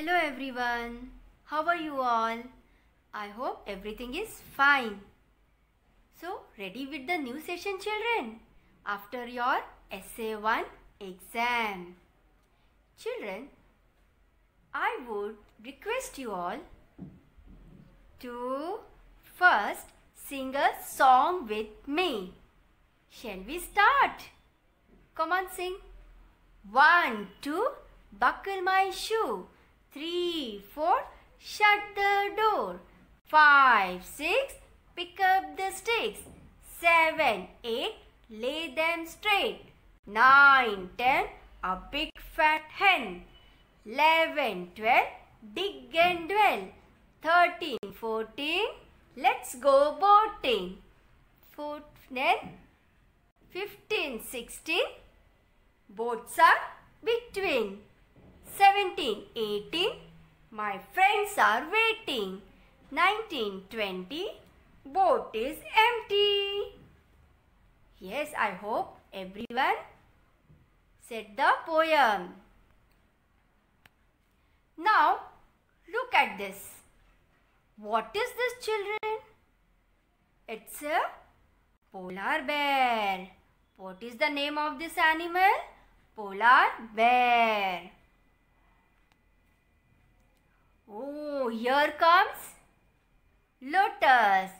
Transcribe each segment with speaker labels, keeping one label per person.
Speaker 1: Hello everyone. How are you all? I hope everything is fine. So, ready with the new session children after your essay 1 exam. Children, I would request you all to first sing a song with me. Shall we start? Come on, sing. One, two, buckle my shoe. 3, 4, shut the door. 5, 6, pick up the sticks. 7, 8, lay them straight. 9, 10, a big fat hen. 11, 12, dig and dwell. 13, 14, let's go boating. 14, 15, 16, boats are between. 17, 18, my friends are waiting. 19, 20, boat is empty. Yes, I hope everyone said the poem. Now, look at this. What is this children? It's a polar bear. What is the name of this animal? Polar bear. Oh, here comes lotus.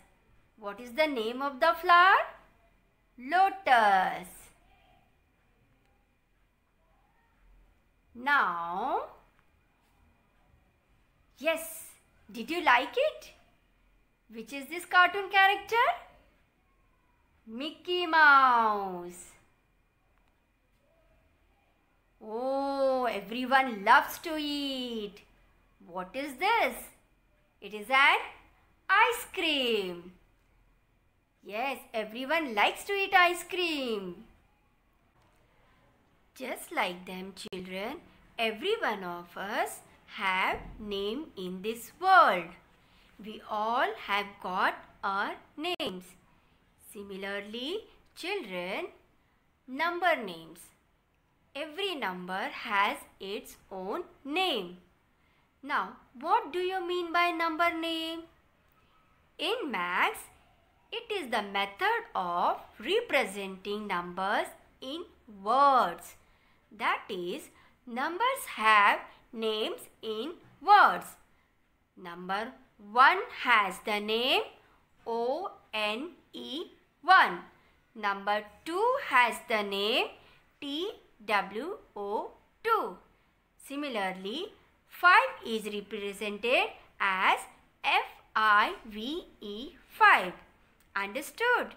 Speaker 1: What is the name of the flower? Lotus. Now, yes, did you like it? Which is this cartoon character? Mickey Mouse. Oh, everyone loves to eat. What is this? It is an ice cream. Yes, everyone likes to eat ice cream. Just like them children, every one of us have name in this world. We all have got our names. Similarly, children, number names. Every number has its own name. Now, what do you mean by number name? In maths, it is the method of representing numbers in words. That is, numbers have names in words. Number 1 has the name O-N-E-1. Number 2 has the name T-W-O-2. Similarly, 5 is represented as F-I-V-E 5. Understood?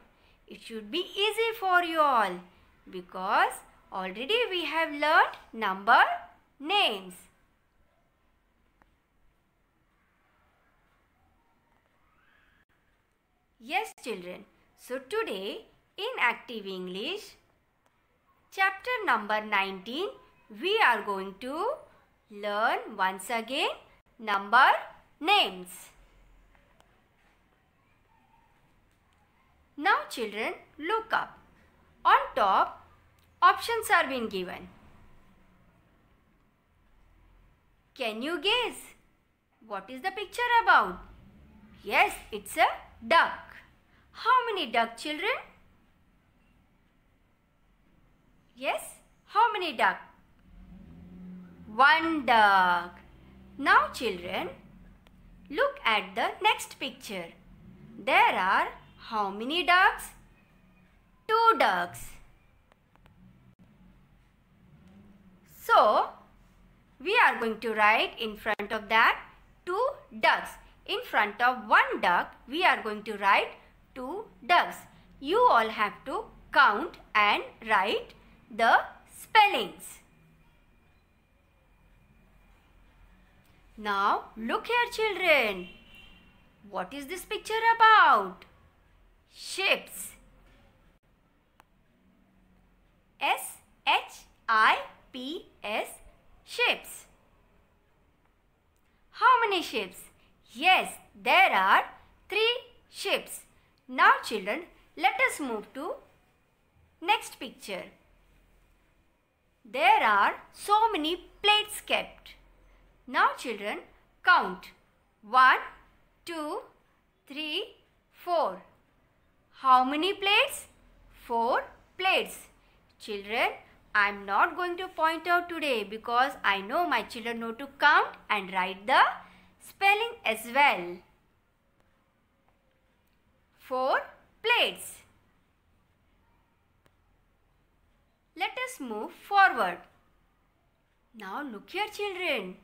Speaker 1: It should be easy for you all because already we have learned number names. Yes children, so today in Active English, chapter number 19, we are going to learn once again number names. Now children look up. On top options are being given. Can you guess? What is the picture about? Yes, it's a duck. How many duck children? Yes, how many duck? one duck. Now children, look at the next picture. There are how many ducks? Two ducks. So, we are going to write in front of that two ducks. In front of one duck, we are going to write two ducks. You all have to count and write the spellings. Now look here children. What is this picture about? Ships. S-H-I-P-S ships. How many ships? Yes, there are three ships. Now children, let us move to next picture. There are so many plates kept. Now children, count. One, two, three, four. How many plates? 4 plates. Children, I am not going to point out today because I know my children know to count and write the spelling as well. 4 plates. Let us move forward. Now look here children.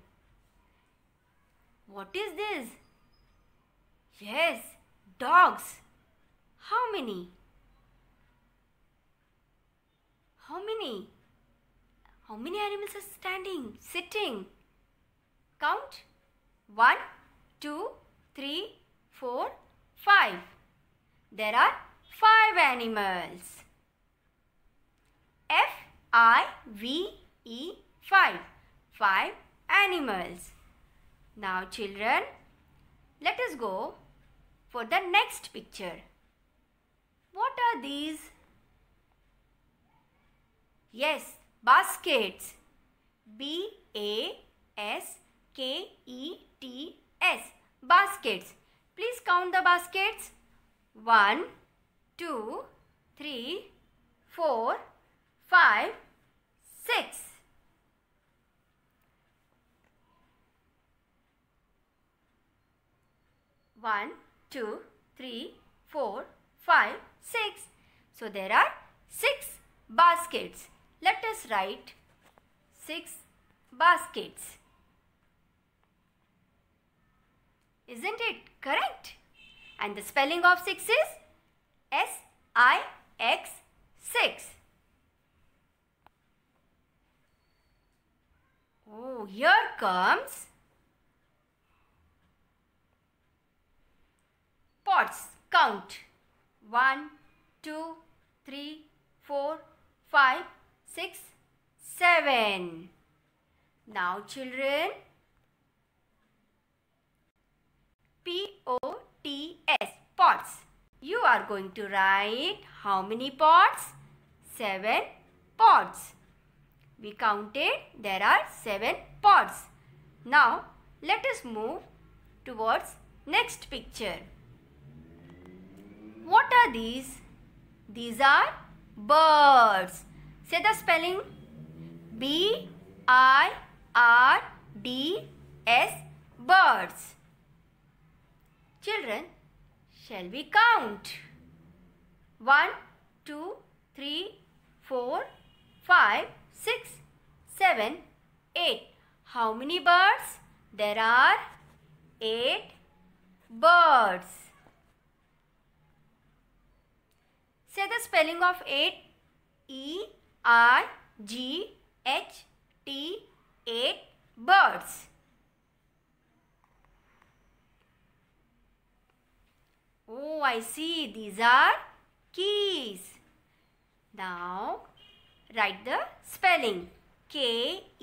Speaker 1: What is this? Yes, dogs. How many? How many? How many animals are standing, sitting? Count. One, two, three, four, five. There are five animals. F I V E five. Five animals. Now children, let us go for the next picture. What are these? Yes, baskets. B A S K E T S. Baskets. Please count the baskets. One, two, three, four, five, six. 1, 2, 3, 4, 5, 6. So there are 6 baskets. Let us write 6 baskets. Isn't it correct? And the spelling of 6 is S-I-X 6. Oh, here comes pots. Count. one, two, three, four, five, six, seven. Now children, P-O-T-S, pots. You are going to write how many pots? Seven pots. We counted there are seven pots. Now let us move towards next picture. What are these? These are birds. Say the spelling. B I R D S birds. Children, shall we count? 1, 2, 3, 4, 5, 6, 7, 8. How many birds? There are 8 birds. Say the spelling of 8. E R G H T 8 birds. Oh, I see. These are keys. Now, write the spelling. K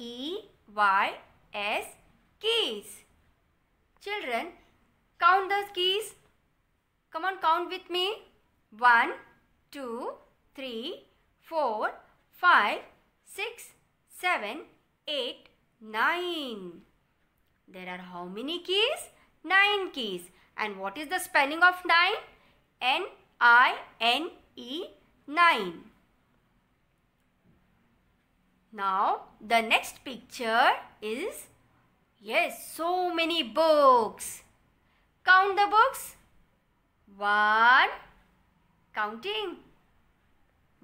Speaker 1: E Y S keys. Children, count the keys. Come on, count with me. One. 2, 3, 4, 5, 6, 7, 8, 9. There are how many keys? 9 keys. And what is the spelling of 9? N-I-N-E 9. Now, the next picture is, yes, so many books. Count the books. One, counting.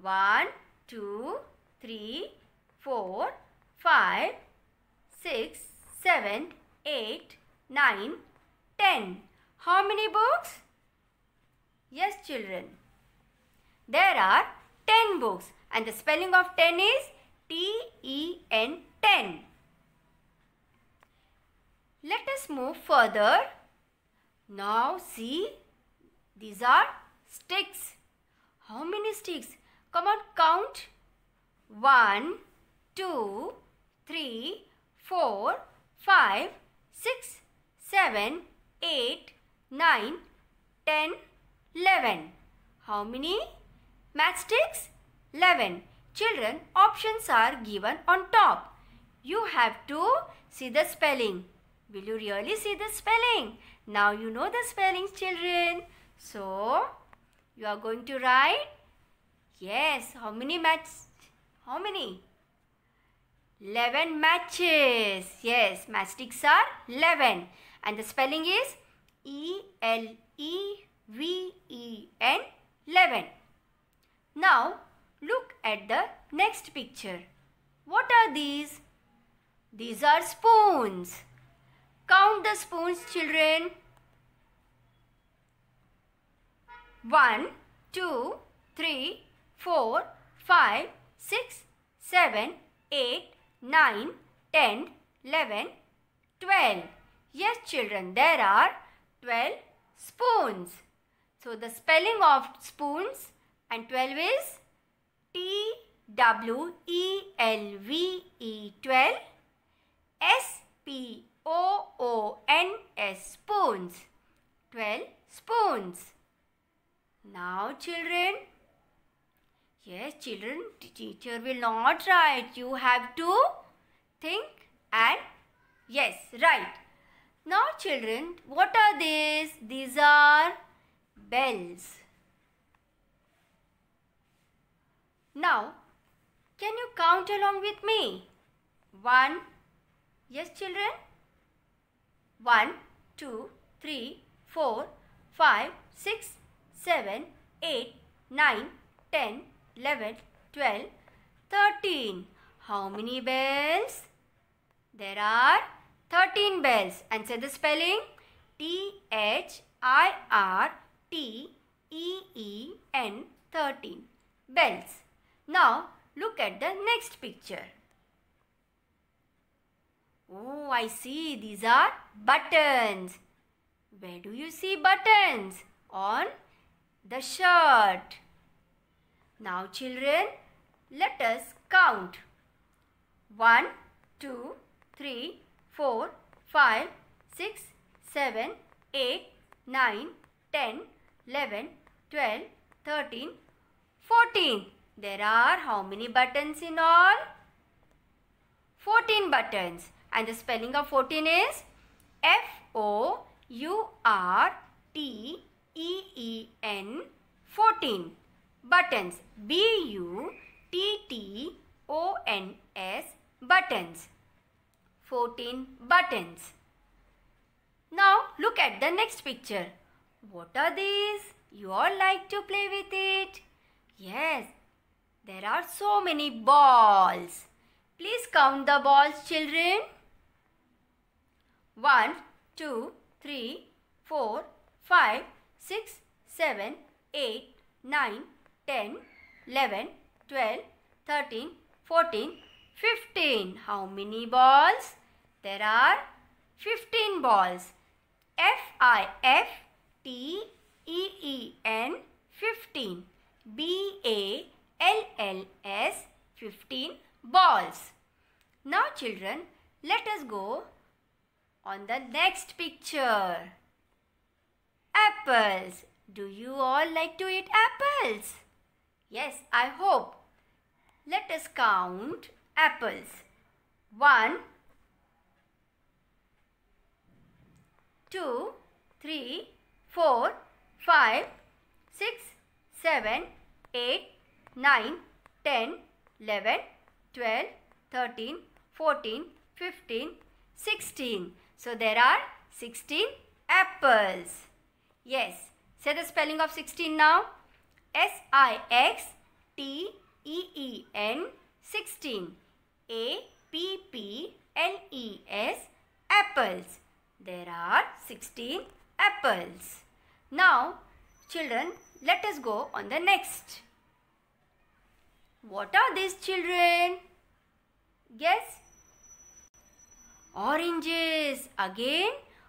Speaker 1: One, two, three, four, five, six, seven, eight, nine, ten. How many books? Yes, children. There are 10 books and the spelling of 10 is T-E-N 10. Let us move further. Now see, these are sticks. How many sticks? Come on, count. One, two, three, four, five, six, seven, eight, nine, ten, eleven. How many? Matchsticks? 11. Children, options are given on top. You have to see the spelling. Will you really see the spelling? Now you know the spellings, children. So, you are going to ride? Yes. How many matches? How many? 11 matches. Yes, matchsticks are 11. And the spelling is E-L-E-V-E-N 11. Now, look at the next picture. What are these? These are spoons. Count the spoons, children. 1, 2, 3, 4, 5, 6, 7, 8, 9, 10, 11, 12. Yes children, there are 12 spoons. So the spelling of spoons and 12 is T W E L V E 12 S P O O N S spoons 12 spoons now children, yes children, teacher will not write. You have to think and yes, right. Now children, what are these? These are bells. Now, can you count along with me? One. Yes children? One, two, three, four, five, six. 7, 8, 9, 10, 11, 12, 13. How many bells? There are 13 bells. And say the spelling. T-H-I-R-T-E-E-N 13. Bells. Now, look at the next picture. Oh, I see. These are buttons. Where do you see buttons? On the shirt. Now children, let us count. 1, 2, 3, 4, 5, 6, 7, 8, 9, 10, 11, 12, 13, 14. There are how many buttons in all? 14 buttons. And the spelling of 14 is F O U R T E E N 14 buttons B U T T O N S buttons 14 buttons Now look at the next picture What are these? You all like to play with it Yes there are so many balls Please count the balls children 1 2 3 4 5 6, 7, 8, 9, 10, 11, 12, 13, 14, 15. How many balls? There are 15 balls. F-I-F-T-E-E-N 15. B-A-L-L-S 15 balls. Now children, let us go on the next picture apples. Do you all like to eat apples? Yes, I hope. Let us count apples. One, two, three, four, five, six, seven, eight, nine, ten, eleven, twelve, thirteen, fourteen, fifteen, sixteen. So there are 16 apples. Yes. Say the spelling of 16 now. S-I-X-T-E-E-N 16. A-P-P-L-E-S apples. There are 16 apples. Now, children, let us go on the next. What are these children? Guess. Oranges. Again,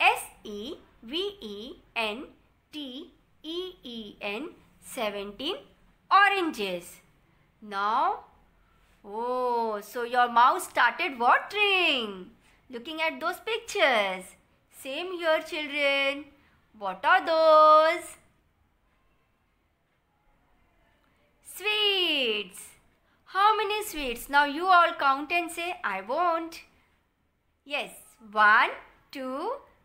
Speaker 1: S E V E N T E E N 17 oranges. Now, oh, so your mouse started watering. Looking at those pictures. Same here, children. What are those? Sweets. How many sweets? Now you all count and say, I won't. Yes, one, two, three.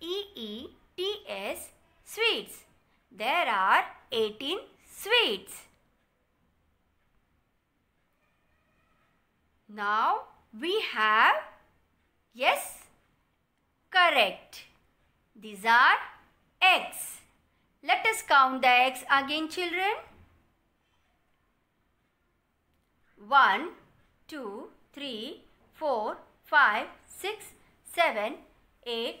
Speaker 1: E-E-T-S sweets. There are 18 sweets. Now we have yes, correct. These are eggs. Let us count the eggs again children. 1, 2, 3, 4, 5, 6, 7, 8,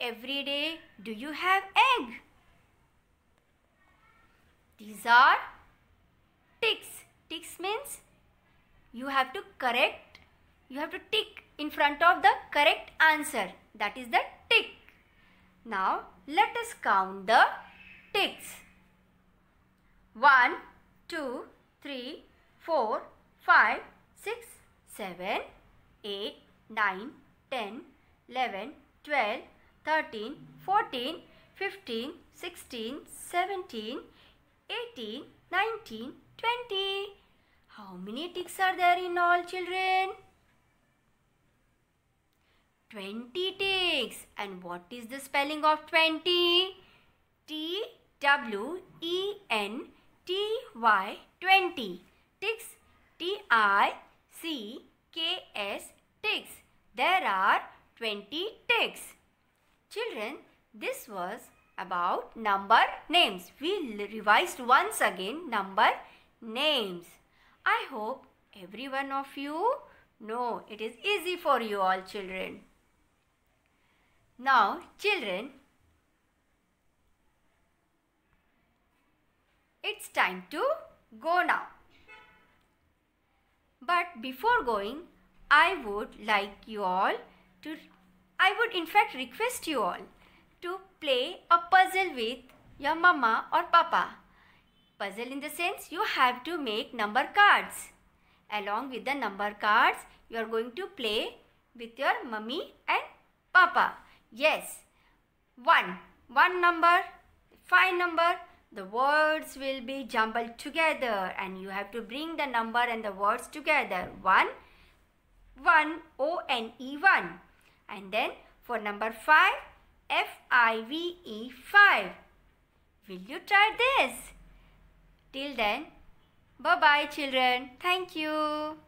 Speaker 1: every day do you have egg? These are ticks. Ticks means you have to correct, you have to tick in front of the correct answer. That is the tick. Now let us count the ticks. 1, 2, 3, 4, 5, 6, 7, 8, 9, 10, 11, 12, 13, 14, 15, 16, 17, 18, 19, 20. How many ticks are there in all children? 20 ticks. And what is the spelling of 20? T W E N T Y 20. Ticks T I C K S ticks. There are 20 ticks. Children, this was about number names. We revised once again number names. I hope every one of you know it is easy for you all children. Now children, it's time to go now. But before going, I would like you all to I would in fact request you all to play a puzzle with your mama or papa. Puzzle in the sense you have to make number cards. Along with the number cards, you are going to play with your mummy and papa. Yes, one, one number, five number, the words will be jumbled together and you have to bring the number and the words together. One, one, O-N-E, one. And then for number 5, F-I-V-E 5. Will you try this? Till then, bye-bye children. Thank you.